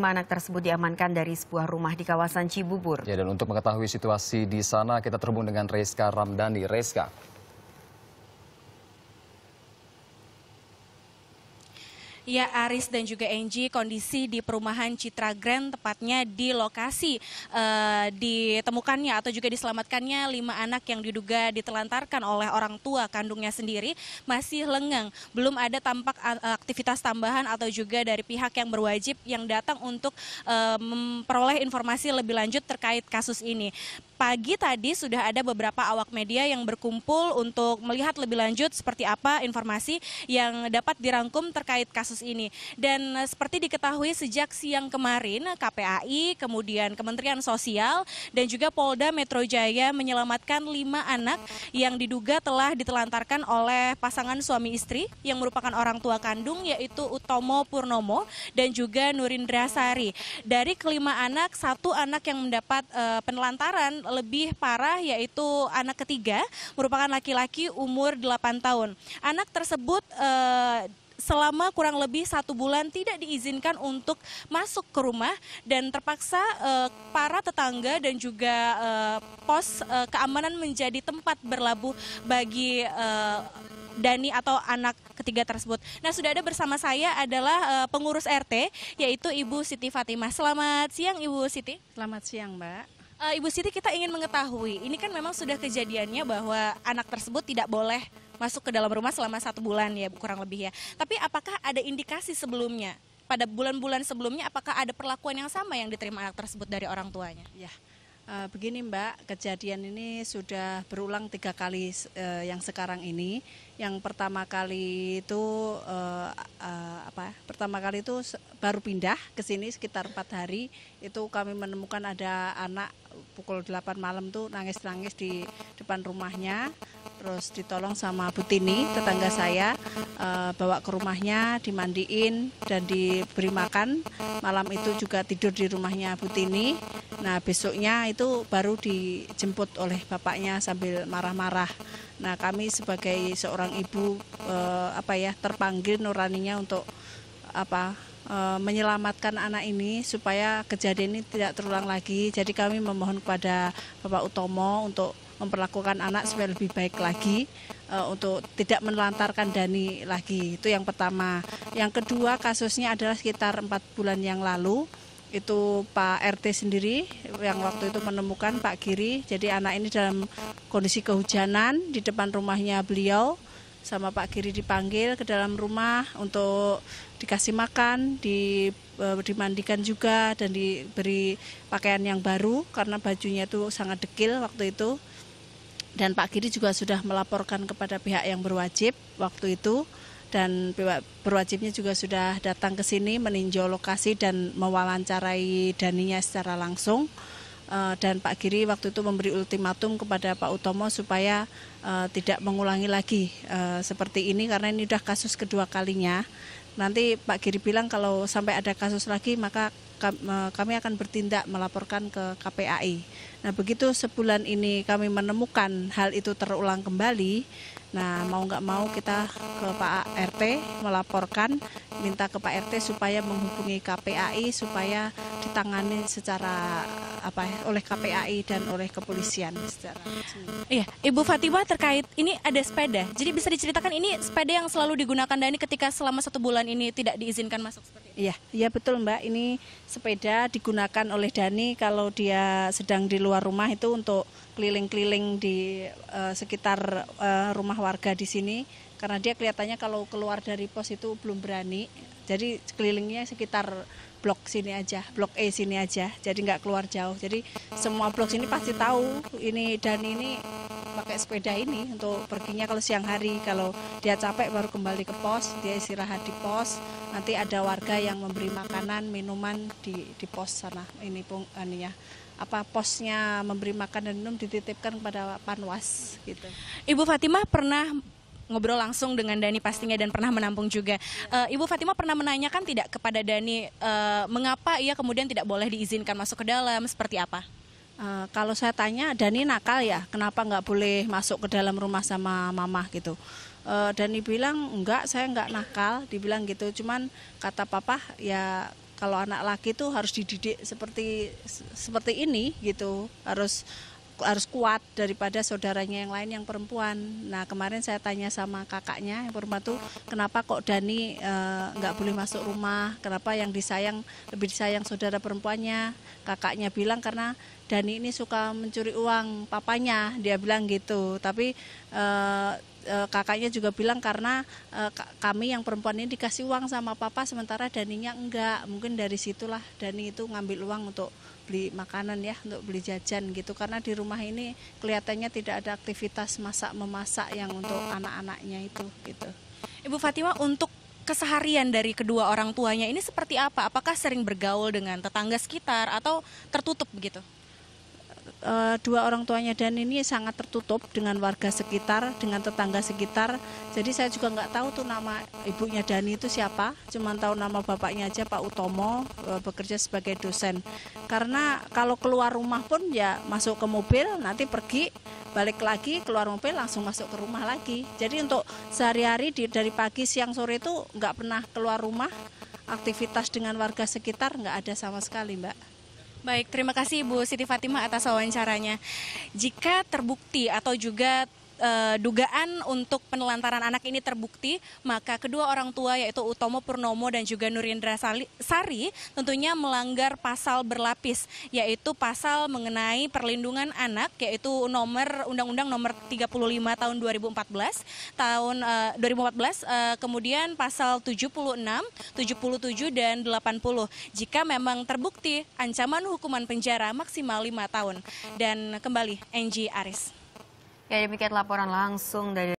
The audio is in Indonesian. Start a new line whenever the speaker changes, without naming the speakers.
Lima anak tersebut diamankan dari sebuah rumah di kawasan Cibubur. Ya, dan untuk mengetahui situasi di sana, kita terhubung dengan Reska Ramdhani. Reska, Ya Aris dan juga Enji kondisi di perumahan Citra Grand tepatnya di lokasi uh, ditemukannya atau juga diselamatkannya lima anak yang diduga ditelantarkan oleh orang tua kandungnya sendiri masih lengang. Belum ada tampak aktivitas tambahan atau juga dari pihak yang berwajib yang datang untuk uh, memperoleh informasi lebih lanjut terkait kasus ini pagi tadi sudah ada beberapa awak media yang berkumpul untuk melihat lebih lanjut seperti apa informasi yang dapat dirangkum terkait kasus ini. Dan eh, seperti diketahui sejak siang kemarin KPAI, kemudian Kementerian Sosial dan juga Polda Metro Jaya menyelamatkan lima anak yang diduga telah ditelantarkan oleh pasangan suami istri yang merupakan orang tua kandung yaitu Utomo Purnomo dan juga Nurindra Sari. Dari kelima anak, satu anak yang mendapat uh, penelantaran lebih parah yaitu anak ketiga merupakan laki-laki umur 8 tahun. Anak tersebut uh, selama kurang lebih satu bulan tidak diizinkan untuk masuk ke rumah dan terpaksa eh, para tetangga dan juga eh, pos eh, keamanan menjadi tempat berlabuh bagi eh, Dani atau anak ketiga tersebut. Nah, sudah ada bersama saya adalah eh, pengurus RT yaitu Ibu Siti Fatimah. Selamat siang Ibu Siti. Selamat siang, Mbak uh, Ibu Siti kita ingin mengetahui, ini kan memang sudah kejadiannya bahwa anak tersebut tidak boleh masuk ke dalam rumah selama satu bulan ya kurang lebih ya. Tapi apakah ada indikasi sebelumnya? Pada bulan-bulan sebelumnya apakah ada perlakuan yang sama yang diterima anak tersebut dari orang tuanya? Ya, uh, begini Mbak, kejadian
ini sudah berulang tiga kali uh, yang sekarang ini. Yang pertama kali itu uh, uh, apa? Pertama kali itu baru pindah ke sini sekitar empat hari. Itu kami menemukan ada anak pukul 8 malam tuh nangis-nangis di depan rumahnya terus ditolong sama Butini tetangga saya eh, bawa ke rumahnya dimandiin dan diberi makan malam itu juga tidur di rumahnya Butini nah besoknya itu baru dijemput oleh bapaknya sambil marah-marah nah kami sebagai seorang ibu eh, apa ya terpanggil nuraninya untuk apa Eh, menyelamatkan anak ini supaya kejadian ini tidak terulang lagi. Jadi kami memohon kepada Bapak Utomo untuk memperlakukan anak supaya lebih baik lagi eh, untuk tidak menelantarkan Dani lagi. Itu yang pertama. Yang kedua kasusnya adalah sekitar empat bulan yang lalu itu Pak RT sendiri yang waktu itu menemukan Pak Giri. Jadi anak ini dalam kondisi kehujanan di depan rumahnya beliau sama Pak Giri dipanggil ke dalam rumah untuk dikasih makan, di, e, dimandikan juga dan diberi pakaian yang baru karena bajunya itu sangat dekil waktu itu. Dan Pak Giri juga sudah melaporkan kepada pihak yang berwajib waktu itu dan pihak berwajibnya juga sudah datang ke sini meninjau lokasi dan mewawancarai Daninya secara langsung. Eh, dan Pak Giri waktu itu memberi ultimatum kepada Pak Utomo supaya eh, tidak mengulangi lagi eh, seperti ini karena ini sudah kasus kedua kalinya. Nanti Pak Giri bilang kalau sampai ada kasus lagi maka kami akan bertindak melaporkan ke KPAI. Nah begitu sebulan ini kami menemukan hal itu terulang kembali, nah mau nggak mau kita ke Pak RT melaporkan, minta ke Pak RT supaya menghubungi KPAI supaya
ditangani secara apa ya, oleh KPAI dan oleh kepolisian secara Iya, Ibu Fatima terkait ini ada sepeda. Jadi bisa diceritakan ini sepeda yang selalu digunakan Dani ketika selama satu bulan ini tidak diizinkan masuk seperti
ini. Iya, iya betul Mbak. Ini sepeda digunakan oleh Dani kalau dia sedang di luar rumah itu untuk keliling-keliling di uh, sekitar uh, rumah warga di sini karena dia kelihatannya kalau keluar dari pos itu belum berani. Jadi kelilingnya sekitar blok sini aja, blok E sini aja, jadi nggak keluar jauh. Jadi semua blok sini pasti tahu ini dan ini pakai sepeda ini untuk perginya kalau siang hari. Kalau dia capek baru kembali ke pos, dia istirahat di pos. Nanti ada warga yang memberi makanan, minuman di di pos sana. Ini pun ini anu ya apa posnya memberi makan dan minum dititipkan
kepada Panwas gitu. Ibu Fatimah pernah ngobrol langsung dengan Dani pastinya dan pernah menampung juga. Uh, Ibu Fatima pernah menanyakan tidak kepada Dani uh, mengapa ia kemudian tidak boleh diizinkan masuk ke dalam seperti apa?
Uh, kalau saya tanya Dani nakal ya, kenapa nggak boleh masuk ke dalam rumah sama mama gitu? Uh, Dani bilang enggak, saya nggak nakal, dibilang gitu. Cuman kata papa ya kalau anak laki tuh harus dididik seperti seperti ini gitu, harus harus kuat daripada saudaranya yang lain yang perempuan. Nah kemarin saya tanya sama kakaknya yang perempuan tuh kenapa kok Dani eh, nggak e, boleh masuk rumah, kenapa yang disayang lebih disayang saudara perempuannya. Kakaknya bilang karena Dani ini suka mencuri uang papanya, dia bilang gitu. Tapi e, e, kakaknya juga bilang karena e, kami yang perempuan ini dikasih uang sama papa sementara Daninya enggak. Mungkin dari situlah Dani itu ngambil uang untuk beli makanan ya, untuk beli jajan gitu. Karena di rumah ini
kelihatannya tidak ada aktivitas masak memasak yang untuk anak-anaknya itu gitu. Ibu Fatima untuk keseharian dari kedua orang tuanya ini seperti apa? Apakah sering bergaul dengan tetangga sekitar atau tertutup begitu? e, dua orang tuanya dan
ini sangat tertutup dengan warga sekitar, dengan tetangga sekitar. Jadi saya juga nggak tahu tuh nama ibunya Dani itu siapa, cuman tahu nama bapaknya aja Pak Utomo e, bekerja sebagai dosen. Karena kalau keluar rumah pun ya masuk ke mobil, nanti pergi balik lagi keluar mobil langsung masuk ke rumah lagi. Jadi untuk sehari-hari dari pagi siang sore itu nggak pernah keluar rumah, aktivitas dengan warga sekitar nggak ada sama
sekali, Mbak. Baik, terima kasih Bu Siti Fatimah atas wawancaranya. Jika terbukti atau juga e, dugaan untuk penelantaran anak ini terbukti, maka kedua orang tua yaitu Utomo Purnomo dan juga Nurindra Sari tentunya melanggar pasal berlapis yaitu pasal mengenai perlindungan anak yaitu nomor Undang-Undang nomor 35 tahun 2014 tahun e, 2014 e, kemudian pasal 76, 77 dan 80 jika memang terbukti ancaman hukuman penjara maksimal lima tahun dan kembali Angie Aris Ya demikian laporan langsung dari